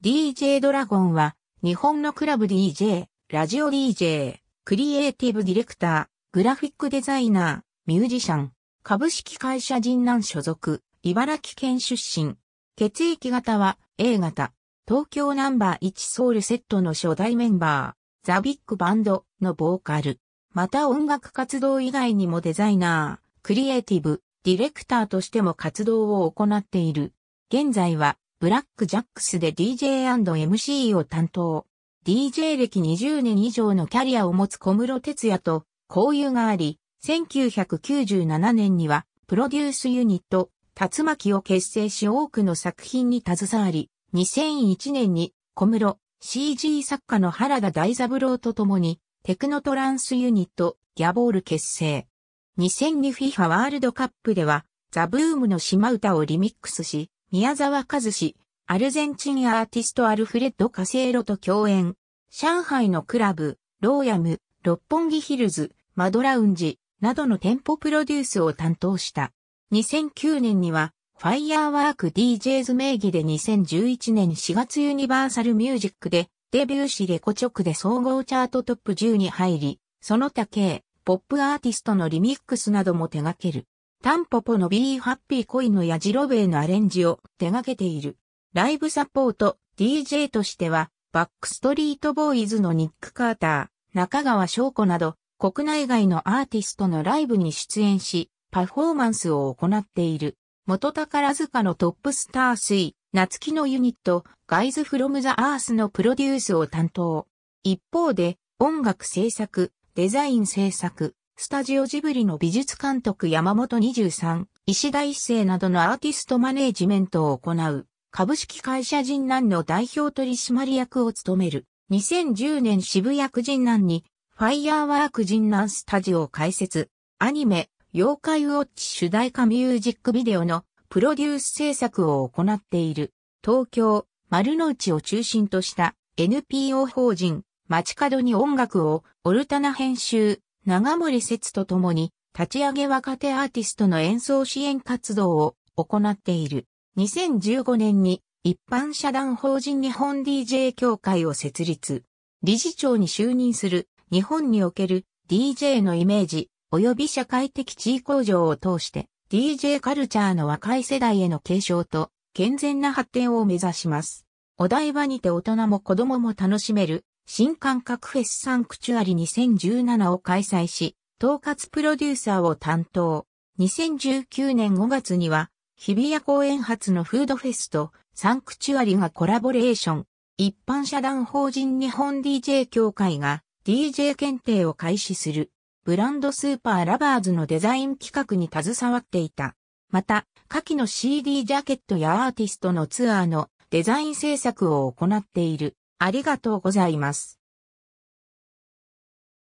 DJ ドラゴンは、日本のクラブ DJ、ラジオ DJ、クリエイティブディレクター、グラフィックデザイナー、ミュージシャン、株式会社人南所属、茨城県出身。血液型は A 型、東京ナンバー1ソウルセットの初代メンバー、ザ・ビッグバンドのボーカル。また音楽活動以外にもデザイナー、クリエイティブ、ディレクターとしても活動を行っている。現在はブラックジャックスで DJ&MC を担当。DJ 歴20年以上のキャリアを持つ小室哲也と交友があり、1997年にはプロデュースユニット、竜巻を結成し多くの作品に携わり、2001年に小室 CG 作家の原田大三郎と共にテクノトランスユニットギャボール結成。2002FIFA ワールドカップではザ・ブームの島唄をリミックスし、宮沢和志、アルゼンチンアーティストアルフレッド・カセーロと共演。上海のクラブ、ローヤム、六本木ヒルズ、マドラウンジ、などの店舗プロデュースを担当した。2009年には、ファイヤーワーク DJs 名義で2011年4月ユニバーサルミュージックで、デビューしレコ直で総合チャートトップ10に入り、その他系、ポップアーティストのリミックスなども手掛ける。タンポポのビーハッピー恋のヤジロベえのアレンジを手掛けている。ライブサポート DJ としては、バックストリートボーイズのニック・カーター、中川翔子など、国内外のアーティストのライブに出演し、パフォーマンスを行っている。元宝塚のトップスター水、夏木のユニット、ガイズ・フロム・ザ・アースのプロデュースを担当。一方で、音楽制作、デザイン制作、スタジオジブリの美術監督山本23、石田一世などのアーティストマネージメントを行う、株式会社人南の代表取締役を務める、2010年渋谷区人南に、ファイヤーワーク人南スタジオを開設、アニメ、妖怪ウォッチ主題歌ミュージックビデオのプロデュース制作を行っている、東京、丸の内を中心とした NPO 法人、街角に音楽を、オルタナ編集、長森節とともに、立ち上げ若手アーティストの演奏支援活動を行っている。2015年に一般社団法人日本 DJ 協会を設立。理事長に就任する日本における DJ のイメージ及び社会的地位向上を通して DJ カルチャーの若い世代への継承と健全な発展を目指します。お台場にて大人も子供も楽しめる新感覚フェスサンクチュアリ2017を開催し、統括プロデューサーを担当。2019年5月には、日比谷公園発のフードフェスとサンクチュアリがコラボレーション。一般社団法人日本 DJ 協会が DJ 検定を開始する。ブランドスーパーラバーズのデザイン企画に携わっていた。また、下記の CD ジャケットやアーティストのツアーのデザイン制作を行っている。ありがとうございます。